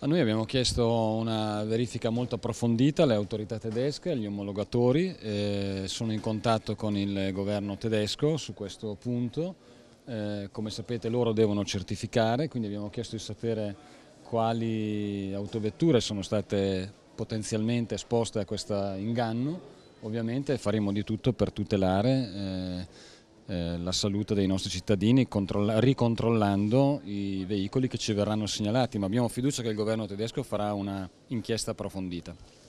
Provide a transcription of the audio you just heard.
A noi abbiamo chiesto una verifica molto approfondita alle autorità tedesche, agli omologatori, eh, sono in contatto con il governo tedesco su questo punto, eh, come sapete loro devono certificare, quindi abbiamo chiesto di sapere quali autovetture sono state potenzialmente esposte a questo inganno, ovviamente faremo di tutto per tutelare eh, eh, la salute dei nostri cittadini ricontrollando i veicoli che ci verranno segnalati, ma abbiamo fiducia che il governo tedesco farà un'inchiesta approfondita.